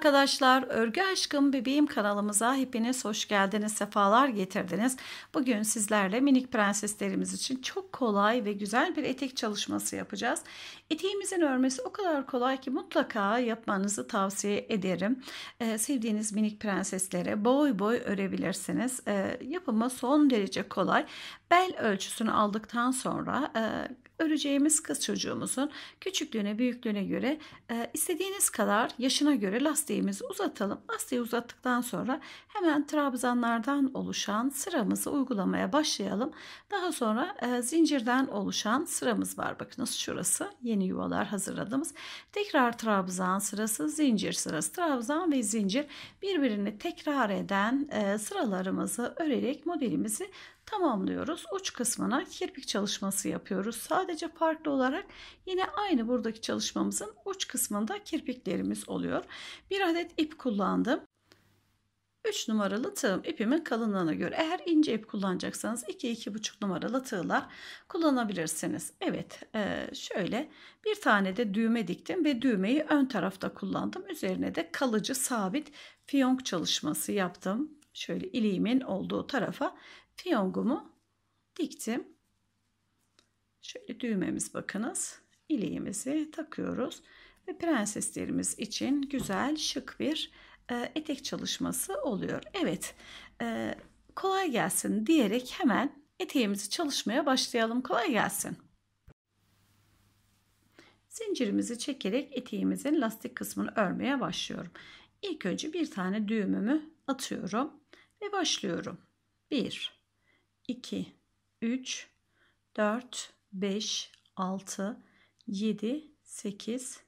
arkadaşlar, Örgü Aşkım Bebeğim kanalımıza hepiniz hoş geldiniz, sefalar getirdiniz. Bugün sizlerle minik prenseslerimiz için çok kolay ve güzel bir etek çalışması yapacağız. Eteğimizin örmesi o kadar kolay ki mutlaka yapmanızı tavsiye ederim. Ee, sevdiğiniz minik prenseslere boy boy örebilirsiniz. Ee, yapımı son derece kolay. Bel ölçüsünü aldıktan sonra... E, öreceğimiz kız çocuğumuzun küçüklüğüne büyüklüğüne göre e, istediğiniz kadar yaşına göre lastiğimizi uzatalım. Lastiği uzattıktan sonra hemen trabzanlardan oluşan sıramızı uygulamaya başlayalım. Daha sonra e, zincirden oluşan sıramız var. Bakınız şurası yeni yuvalar hazırladığımız. Tekrar trabzan sırası, zincir sırası, trabzan ve zincir birbirini tekrar eden e, sıralarımızı örerek modelimizi tamamlıyoruz. Uç kısmına kirpik çalışması yapıyoruz. Sadece farklı olarak yine aynı buradaki çalışmamızın uç kısmında kirpiklerimiz oluyor. Bir adet ip kullandım. 3 numaralı tığım ipimin kalınlığına göre eğer ince ip kullanacaksanız 2-2,5 numaralı tığlar kullanabilirsiniz. Evet e, şöyle bir tane de düğme diktim ve düğmeyi ön tarafta kullandım. Üzerine de kalıcı sabit fiyonk çalışması yaptım. Şöyle iliğimin olduğu tarafa fiyongumu diktim. Şöyle düğmemiz bakınız. İliğimizi takıyoruz ve prenseslerimiz için güzel şık bir e, etek çalışması oluyor. Evet e, kolay gelsin diyerek hemen eteğimizi çalışmaya başlayalım. Kolay gelsin. Zincirimizi çekerek eteğimizin lastik kısmını örmeye başlıyorum. İlk önce bir tane düğümümü atıyorum ve başlıyorum. 1 2, 3, 4, 5, 6, 7, 8,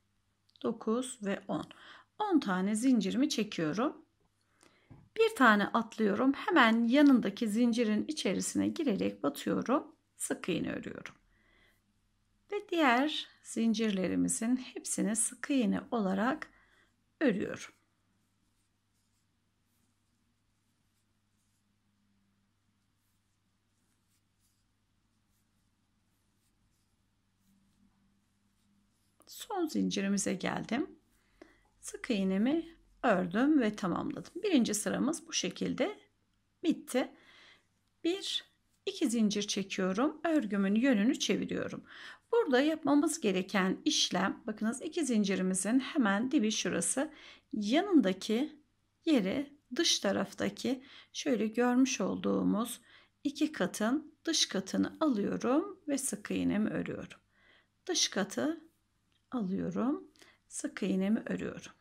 9 ve 10. 10 tane zincirimi çekiyorum. Bir tane atlıyorum. Hemen yanındaki zincirin içerisine girerek batıyorum. Sık iğne örüyorum. Ve diğer zincirlerimizin hepsini sık iğne olarak örüyorum. son zincirimize geldim. Sık iğnemi ördüm ve tamamladım. Birinci sıramız bu şekilde bitti. Bir, iki zincir çekiyorum. Örgümün yönünü çeviriyorum. Burada yapmamız gereken işlem bakınız iki zincirimizin hemen dibi şurası. Yanındaki yeri dış taraftaki şöyle görmüş olduğumuz iki katın dış katını alıyorum ve sık iğnemi örüyorum. Dış katı alıyorum. Sık iğnemi örüyorum.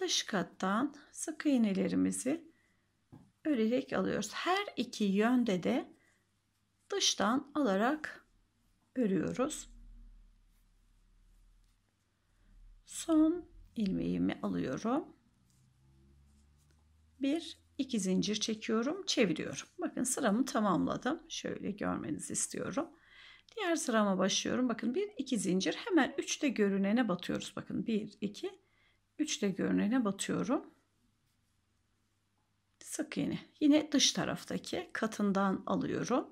Dış kattan sık iğnelerimizi örerek alıyoruz. Her iki yönde de dıştan alarak örüyoruz. Son ilmeğimi alıyorum. Bir iki zincir çekiyorum, çeviriyorum. Bakın sıramı tamamladım. Şöyle görmenizi istiyorum. Diğer sırama başlıyorum. Bakın bir iki zincir hemen üçte görünene batıyoruz. Bakın bir iki üçte görünene batıyorum. Sık iğne. Yine dış taraftaki katından alıyorum.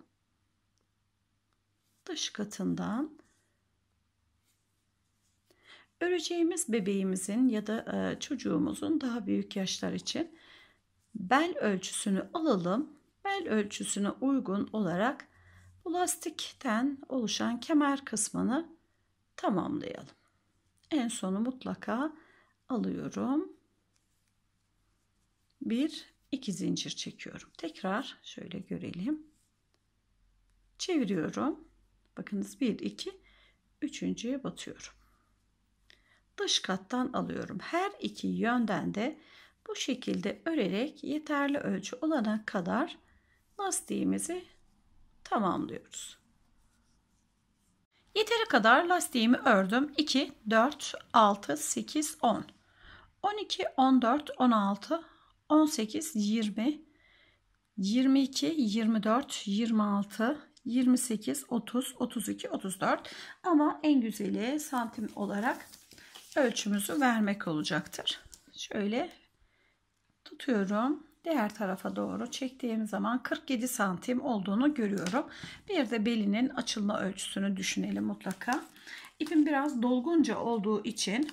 Dış katından öreceğimiz bebeğimizin ya da e, çocuğumuzun daha büyük yaşlar için bel ölçüsünü alalım. Bel ölçüsüne uygun olarak bu lastikten oluşan kemer kısmını tamamlayalım. En sonu mutlaka alıyorum. Bir, iki zincir çekiyorum. Tekrar şöyle görelim. Çeviriyorum. Bakınız bir, iki, üçüncüye batıyorum. Dış kattan alıyorum. Her iki yönden de bu şekilde örerek yeterli ölçü olana kadar lastiğimizi tamamlıyoruz. Yeteri kadar lastiğimi ördüm. 2, 4, 6, 8, 10. 12, 14, 16, 18, 20, 22, 24, 26, 28, 30, 32, 34. Ama en güzeli santim olarak ölçümüzü vermek olacaktır. Şöyle tutuyorum diğer tarafa doğru çektiğim zaman 47 santim olduğunu görüyorum. Bir de belinin açılma ölçüsünü düşünelim mutlaka. İpim biraz dolgunca olduğu için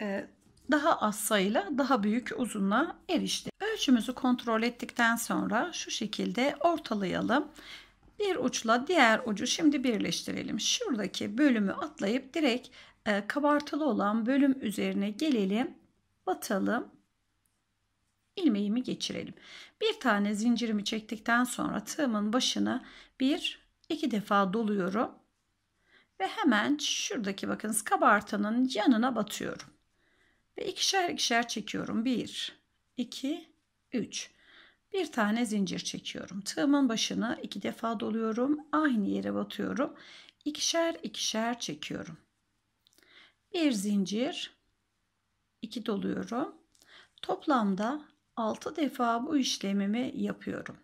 e, daha az sayıla daha büyük uzunluğa erişti. Ölçümüzü kontrol ettikten sonra şu şekilde ortalayalım. Bir uçla diğer ucu şimdi birleştirelim. Şuradaki bölümü atlayıp direkt e, kabartılı olan bölüm üzerine gelelim. Batalım ilmeğimi geçirelim. Bir tane zincirimi çektikten sonra tığımın başına bir iki defa doluyorum. Ve hemen şuradaki bakınız kabartanın yanına batıyorum. Ve ikişer ikişer çekiyorum. Bir, iki, üç. Bir tane zincir çekiyorum. Tığımın başına iki defa doluyorum. Aynı yere batıyorum. İkişer ikişer çekiyorum. Bir zincir, iki doluyorum. Toplamda 6 defa bu işlemimi yapıyorum.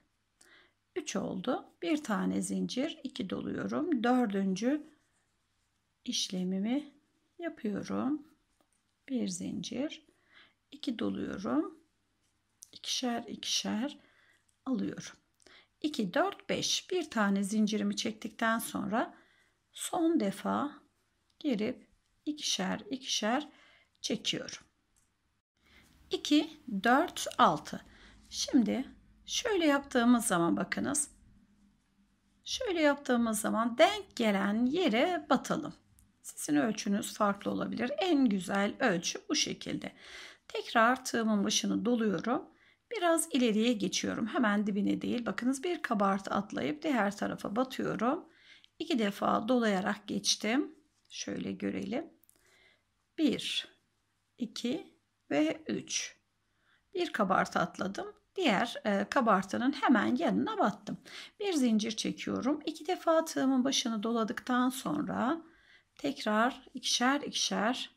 3 oldu. Bir tane zincir, 2 doluyorum. Dördüncü işlemimi yapıyorum. Bir zincir, 2 doluyorum. ikişer ikişer alıyorum. 2 4 5 bir tane zincirimi çektikten sonra son defa girip ikişer ikişer çekiyorum. 2, 4, 6. Şimdi şöyle yaptığımız zaman bakınız. Şöyle yaptığımız zaman denk gelen yere batalım. Sizin ölçünüz farklı olabilir. En güzel ölçü bu şekilde. Tekrar tığımın başını doluyorum. Biraz ileriye geçiyorum. Hemen dibine değil. Bakınız bir kabartı atlayıp diğer tarafa batıyorum. İki defa dolayarak geçtim. Şöyle görelim. 1, 2, ve 3. Bir kabartı atladım. Diğer e, kabartının hemen yanına battım. Bir zincir çekiyorum. İki defa tığımın başını doladıktan sonra tekrar ikişer ikişer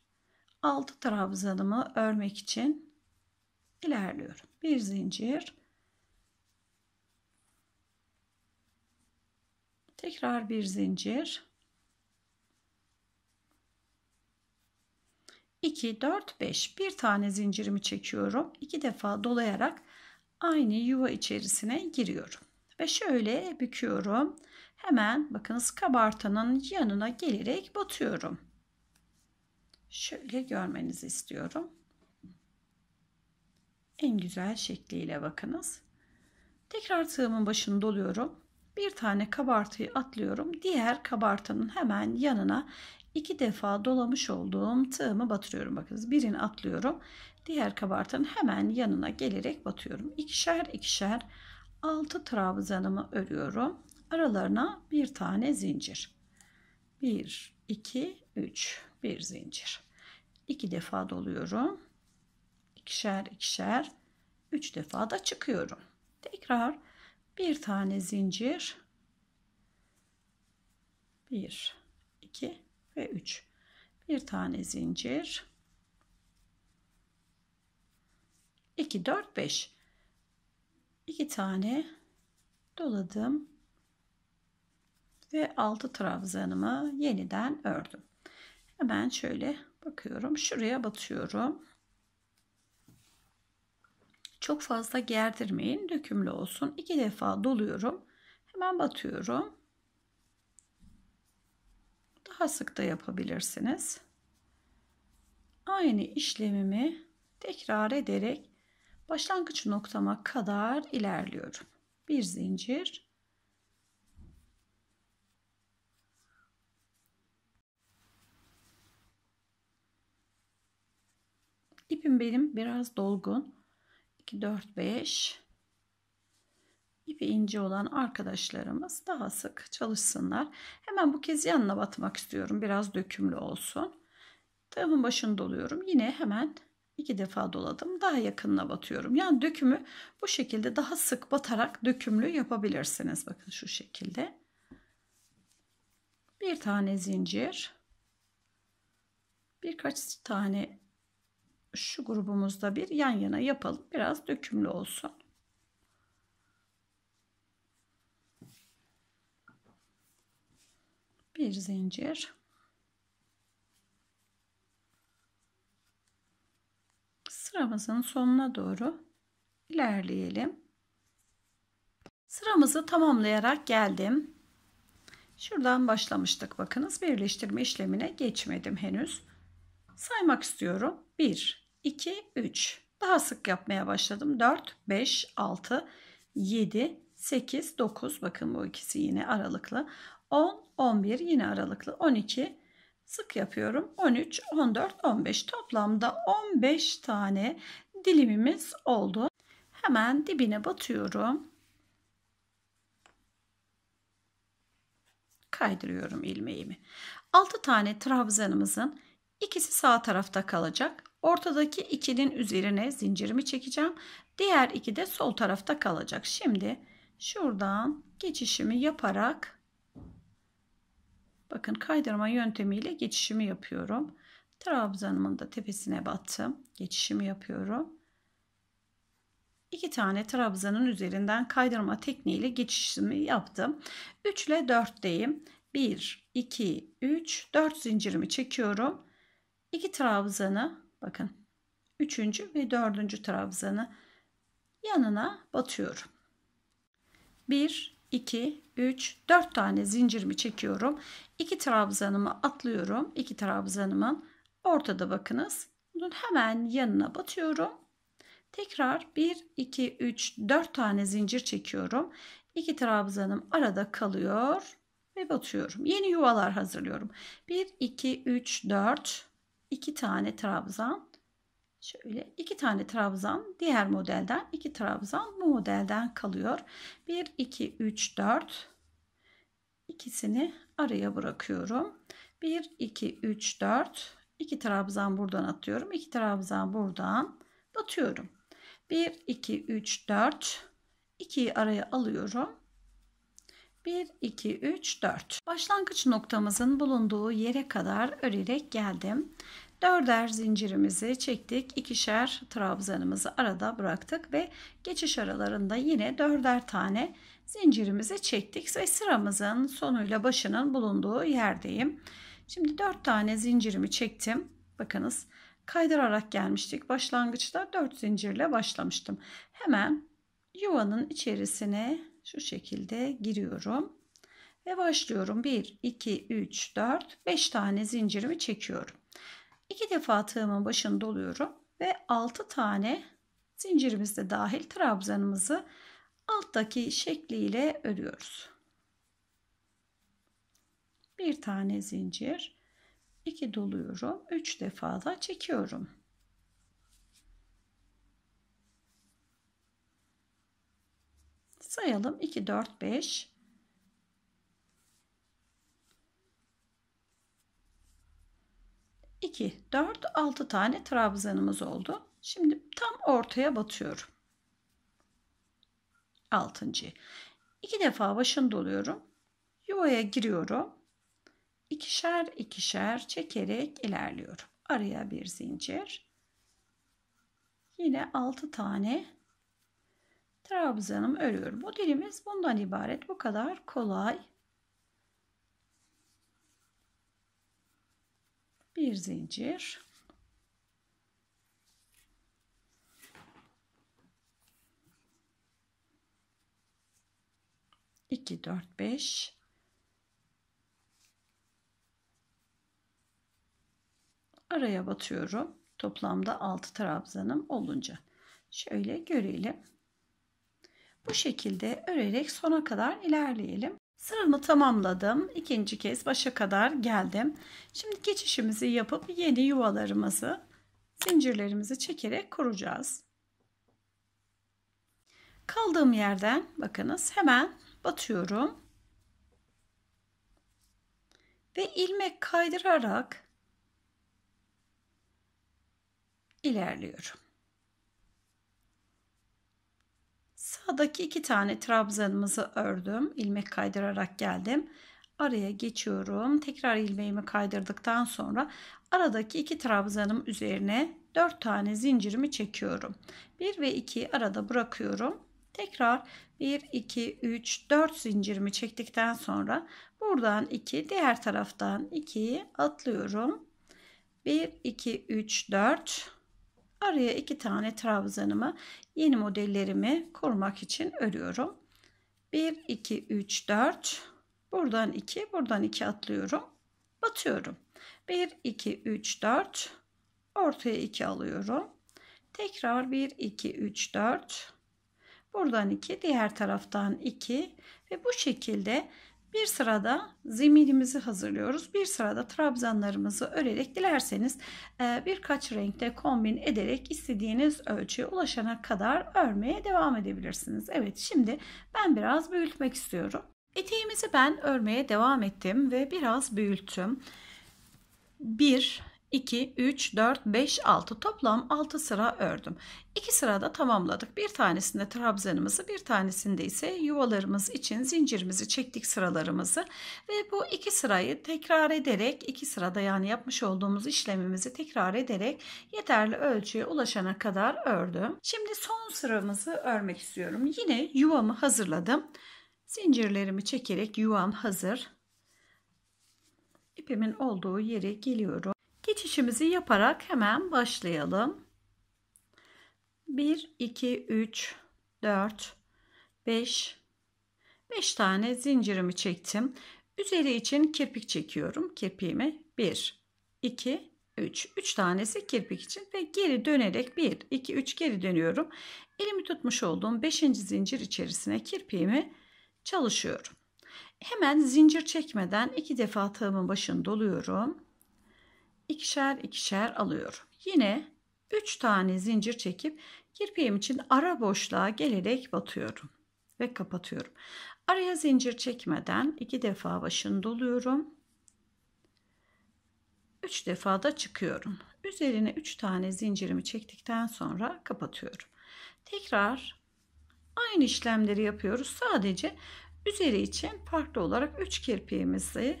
altı trabzanımı örmek için ilerliyorum. Bir zincir. Tekrar bir zincir. 2, 4, 5 bir tane zincirimi çekiyorum. iki defa dolayarak aynı yuva içerisine giriyorum. Ve şöyle büküyorum. Hemen bakınız kabartanın yanına gelerek batıyorum. Şöyle görmenizi istiyorum. En güzel şekliyle bakınız. Tekrar tığımın başını doluyorum. Bir tane kabartıyı atlıyorum. Diğer kabartanın hemen yanına iki defa dolamış olduğum tığımı batırıyorum. Bakınız birini atlıyorum. Diğer kabartanın hemen yanına gelerek batıyorum. İkişer ikişer altı trabzanımı örüyorum. Aralarına bir tane zincir. bir iki üç Bir zincir. 2 defa doluyorum. İkişer ikişer üç defa da çıkıyorum. Tekrar bir tane zincir. 1, 2, ve 3 bir tane zincir 2 4 5 2 tane doladım ve 6 trabzanımı yeniden ördüm hemen şöyle bakıyorum şuraya batıyorum çok fazla gerdirmeyin dökümlü olsun iki defa doluyorum hemen batıyorum daha sık da yapabilirsiniz. Aynı işlemimi tekrar ederek başlangıç noktama kadar ilerliyorum. Bir zincir. İpim benim biraz dolgun. 2, 4, 5, ipi ince olan arkadaşlarımız daha sık çalışsınlar. Hemen bu kez yanına batmak istiyorum. Biraz dökümlü olsun. Tığımın başını doluyorum. Yine hemen iki defa doladım. Daha yakınına batıyorum. Yani dökümü bu şekilde daha sık batarak dökümlü yapabilirsiniz. Bakın şu şekilde. Bir tane zincir. Birkaç tane şu grubumuzda bir yan yana yapalım. Biraz dökümlü olsun. bir zincir sıramızın sonuna doğru ilerleyelim sıramızı tamamlayarak geldim şuradan başlamıştık bakınız birleştirme işlemine geçmedim henüz saymak istiyorum 1 2 3 daha sık yapmaya başladım 4 5 6 7 8 9 bakın bu ikisi yine aralıklı 10 11 yine aralıklı 12 sık yapıyorum 13 14 15 toplamda 15 tane dilimimiz oldu hemen dibine batıyorum kaydırıyorum ilmeğimi 6 tane trabzanımızın ikisi sağ tarafta kalacak ortadaki ikinin üzerine zincirimi çekeceğim diğer iki de sol tarafta kalacak şimdi şuradan geçişimi yaparak Bakın kaydırma yöntemiyle geçişimi yapıyorum. Trabzanımın da tepesine battım. Geçişimi yapıyorum. İki tane trabzanın üzerinden kaydırma tekniğiyle geçişimi yaptım. 3 ile 4'teyim. 1, 2, 3, 4 zincirimi çekiyorum. İki trabzanı bakın 3. ve 4. trabzanı yanına batıyorum. 1, 2, 3, 4 tane zincirimi çekiyorum. 2 trabzanımı atlıyorum. 2 trabzanımın ortada bakınız. Bunun hemen yanına batıyorum. Tekrar 1, 2, 3, 4 tane zincir çekiyorum. 2 trabzanım arada kalıyor ve batıyorum. Yeni yuvalar hazırlıyorum. 1, 2, 3, 4, 2 tane trabzan Şöyle iki tane trabzan diğer modelden iki trabzan bu modelden kalıyor. 1, 2, 3, 4 ikisini araya bırakıyorum. 1, 2, 3, 4 iki trabzan buradan atıyorum. iki trabzan buradan batıyorum. 1, 2, 3, 4 2'yi araya alıyorum. 1, 2, 3, 4. Başlangıç noktamızın bulunduğu yere kadar örerek geldim. Dörder zincirimizi çektik. ikişer trabzanımızı arada bıraktık ve geçiş aralarında yine dörder tane zincirimizi çektik ve sıramızın sonuyla başının bulunduğu yerdeyim. Şimdi dört tane zincirimi çektim. Bakınız kaydırarak gelmiştik. Başlangıçta dört zincirle başlamıştım. Hemen yuvanın içerisine şu şekilde giriyorum ve başlıyorum. 1 2 3 4 5 tane zincirimi çekiyorum. İki defa tığımın başını doluyorum ve 6 tane zincirimizde dahil trabzanımızı alttaki şekliyle örüyoruz. Bir tane zincir, iki doluyorum, üç defa da çekiyorum. Sayalım 2 4 5 2, 4, 6 tane trabzanımız oldu. Şimdi tam ortaya batıyorum. 6. 2 defa başını doluyorum. Yuvaya giriyorum. İkişer ikişer çekerek ilerliyorum. Araya bir zincir. Yine 6 tane trabzanım örüyorum. Modelimiz bundan ibaret. Bu kadar kolay bir zincir iki dört beş araya batıyorum toplamda altı trabzanım olunca şöyle görelim bu şekilde örerek sona kadar ilerleyelim Sıramı tamamladım. İkinci kez başa kadar geldim. Şimdi geçişimizi yapıp yeni yuvalarımızı zincirlerimizi çekerek kuracağız. Kaldığım yerden bakınız hemen batıyorum. Ve ilmek kaydırarak ilerliyorum. Sağdaki iki tane trabzanımızı ördüm. ilmek kaydırarak geldim. Araya geçiyorum. Tekrar ilmeğimi kaydırdıktan sonra aradaki iki trabzanım üzerine 4 tane zincirimi çekiyorum. 1 ve 2'yi arada bırakıyorum. Tekrar 1, 2, 3, 4 zincirimi çektikten sonra buradan 2, diğer taraftan 2'yi atlıyorum. 1, 2, 3, 4, Araya iki tane trabzanımı yeni modellerimi korumak için örüyorum. 1, 2, 3, 4. Buradan 2, buradan 2 atlıyorum. Batıyorum. 1, 2, 3, 4. Ortaya 2 alıyorum. Tekrar 1, 2, 3, 4. Buradan 2, diğer taraftan 2 ve bu şekilde bir sırada zeminimizi hazırlıyoruz. Bir sırada trabzanlarımızı örerek dilerseniz e, birkaç renkte kombin ederek istediğiniz ölçüye ulaşana kadar örmeye devam edebilirsiniz. Evet şimdi ben biraz büyütmek istiyorum. Eteğimizi ben örmeye devam ettim ve biraz büyüttüm. 1 2, 3, 4, 5, 6 toplam 6 sıra ördüm. 2 sırada tamamladık. Bir tanesinde trabzanımızı bir tanesinde ise yuvalarımız için zincirimizi çektik sıralarımızı ve bu iki sırayı tekrar ederek iki sırada yani yapmış olduğumuz işlemimizi tekrar ederek yeterli ölçüye ulaşana kadar ördüm. Şimdi son sıramızı örmek istiyorum. Yine yuvamı hazırladım. Zincirlerimi çekerek yuvam hazır. İpimin olduğu yere geliyorum. Geçişimizi yaparak hemen başlayalım. 1, 2, 3, 4, 5, 5 tane zincirimi çektim. Üzeri için kirpik çekiyorum. Kirpiğimi 1, 2, 3. 3 tanesi kirpik için ve geri dönerek 1, 2, 3 geri dönüyorum. Elimi tutmuş olduğum 5. zincir içerisine kirpiğimi çalışıyorum. Hemen zincir çekmeden iki defa tığımın başını doluyorum ikişer ikişer alıyorum. Yine 3 tane zincir çekip kirpiğim için ara boşluğa gelerek batıyorum ve kapatıyorum. Araya zincir çekmeden iki defa başını doluyorum. 3 defa da çıkıyorum. Üzerine 3 tane zincirimi çektikten sonra kapatıyorum. Tekrar aynı işlemleri yapıyoruz. Sadece üzeri için farklı olarak 3 kirpiğimizi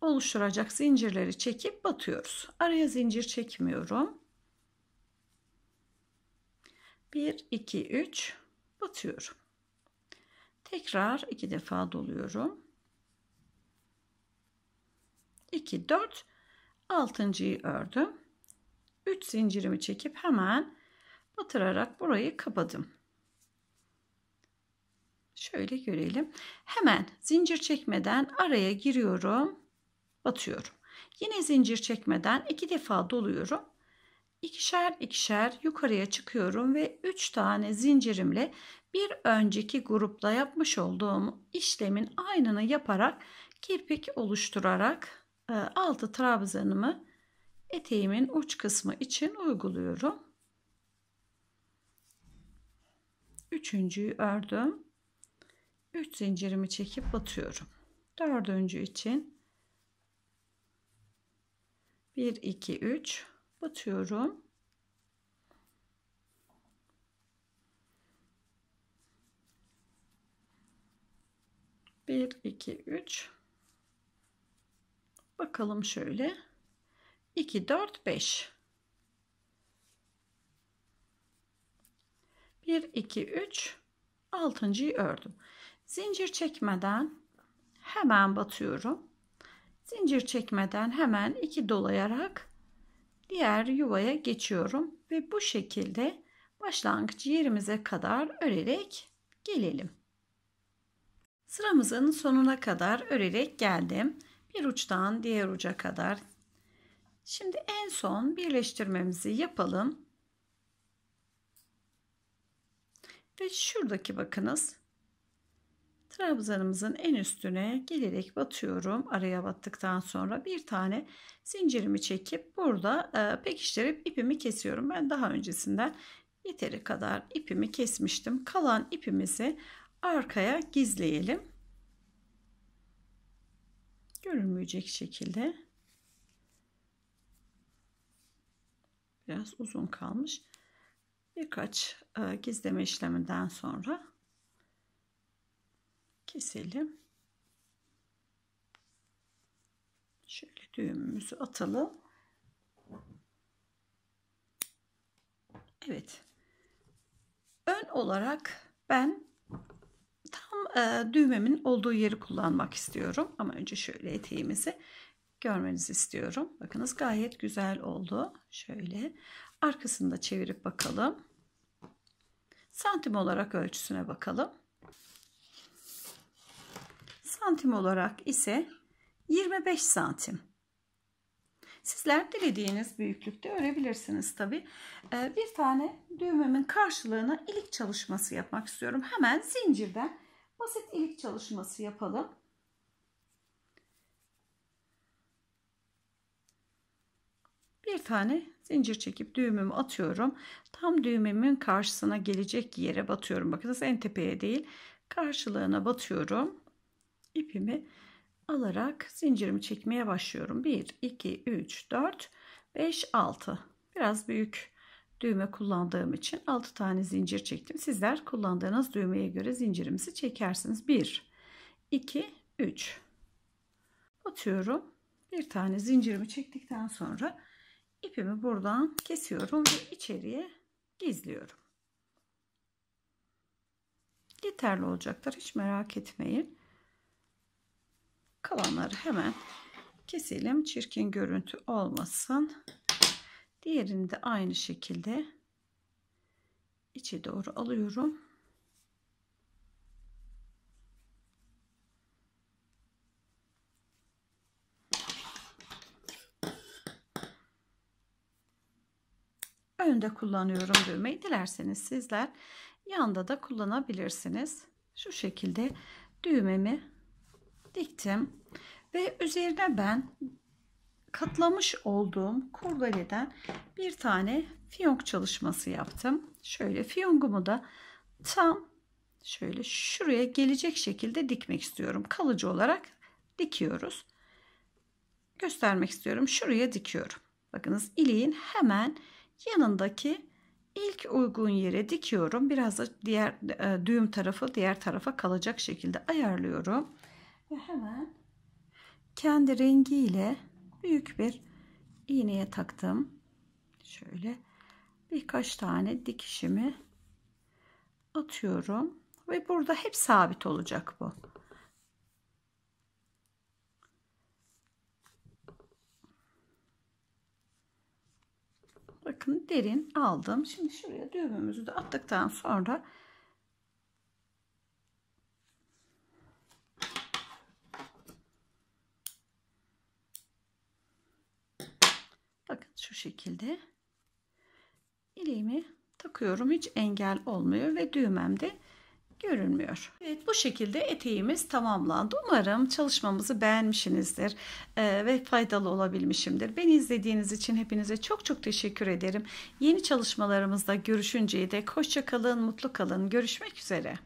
oluşturacak zincirleri çekip batıyoruz. Araya zincir çekmiyorum. 1 2 3 batıyorum. Tekrar iki defa doluyorum. 2 4 altıncıyı ördüm. 3 zincirimi çekip hemen batırarak burayı kapadım. Şöyle görelim. Hemen zincir çekmeden araya giriyorum batıyorum. Yine zincir çekmeden iki defa doluyorum. İkişer ikişer yukarıya çıkıyorum ve 3 tane zincirimle bir önceki grupla yapmış olduğum işlemin aynını yaparak kirpik oluşturarak e, altı trabzanımı eteğimin uç kısmı için uyguluyorum. Üçüncüyü ördüm. 3 zincirimi çekip batıyorum. Dördüncü için 1 2 3 batıyorum. Bir, iki, üç. Bakalım şöyle. İki, dört, beş. Bir, iki, üç. Altıncıyı ördüm. Zincir çekmeden hemen batıyorum. Zincir çekmeden hemen iki dolayarak diğer yuvaya geçiyorum ve bu şekilde başlangıç yerimize kadar örerek gelelim. Sıramızın sonuna kadar örerek geldim. Bir uçtan diğer uca kadar. Şimdi en son birleştirmemizi yapalım. Ve şuradaki bakınız trabzanımızın en üstüne gelerek batıyorum. Araya battıktan sonra bir tane zincirimi çekip burada e, pekiştirip ipimi kesiyorum. Ben daha öncesinden yeteri kadar ipimi kesmiştim. Kalan ipimizi arkaya gizleyelim. Görünmeyecek şekilde. Biraz uzun kalmış. Birkaç e, gizleme işleminden sonra keselim. Şöyle düğümümüzü atalım. Evet. Ön olarak ben tam e, düğmemin olduğu yeri kullanmak istiyorum. Ama önce şöyle eteğimizi görmenizi istiyorum. Bakınız gayet güzel oldu. Şöyle arkasını da çevirip bakalım. Santim olarak ölçüsüne bakalım. Santim olarak ise 25 santim. Sizler dilediğiniz büyüklükte örebilirsiniz tabi. Ee, bir tane düğmemin karşılığına ilik çalışması yapmak istiyorum. Hemen zincirden basit ilik çalışması yapalım. Bir tane zincir çekip düğümümü atıyorum. Tam düğmemin karşısına gelecek yere batıyorum. Bakınız en tepeye değil karşılığına batıyorum ipimi alarak zincirimi çekmeye başlıyorum. 1, 2, 3, 4, 5, 6. Biraz büyük düğme kullandığım için 6 tane zincir çektim. Sizler kullandığınız düğmeye göre zincirimizi çekersiniz. 1, 2, 3. Atıyorum. Bir tane zincirimi çektikten sonra ipimi buradan kesiyorum ve içeriye gizliyorum. Yeterli olacaktır. Hiç merak etmeyin kalanları hemen keselim. Çirkin görüntü olmasın. Diğerini de aynı şekilde içe doğru alıyorum. Önde kullanıyorum düğmeyi. Dilerseniz sizler yanda da kullanabilirsiniz. Şu şekilde düğmemi diktim ve üzerine ben katlamış olduğum kurdaleden bir tane fiyonk çalışması yaptım. Şöyle fiyongumu da tam şöyle şuraya gelecek şekilde dikmek istiyorum. Kalıcı olarak dikiyoruz. Göstermek istiyorum. Şuraya dikiyorum. Bakınız iliğin hemen yanındaki ilk uygun yere dikiyorum. Biraz da diğer e, düğüm tarafı diğer tarafa kalacak şekilde ayarlıyorum. Ve hemen kendi rengiyle büyük bir iğneye taktım. Şöyle birkaç tane dikişimi atıyorum. Ve burada hep sabit olacak bu. Bakın derin aldım. Şimdi şuraya düğümümüzü de attıktan sonra Bakın şu şekilde ileğimi takıyorum. Hiç engel olmuyor ve düğmem de görünmüyor. Evet bu şekilde eteğimiz tamamlandı. Umarım çalışmamızı beğenmişsinizdir e, ve faydalı olabilmişimdir. Beni izlediğiniz için hepinize çok çok teşekkür ederim. Yeni çalışmalarımızda görüşünceye dek hoşçakalın, mutlu kalın. Görüşmek üzere.